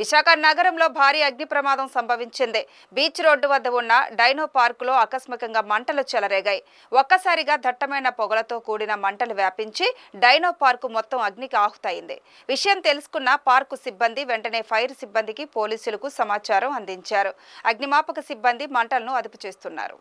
విశాఖ నగరంలో భారీ అగ్ని ప్రమాదం సంభవించింది బీచ్ రోడ్డు వద్ద ఉన్న డైనో పార్కులో ఆకస్మికంగా మంటలు చెలరేగాయి ఒక్కసారిగా దట్టమైన పొగలతో కూడిన మంటలు వ్యాపించి డైనో పార్కు మొత్తం అగ్నికి ఆహుతయింది విషయం తెలుసుకున్న పార్కు సిబ్బంది వెంటనే ఫైర్ సిబ్బందికి పోలీసులకు సమాచారం అందించారు అగ్నిమాపక సిబ్బంది మంటలను అదుపు చేస్తున్నారు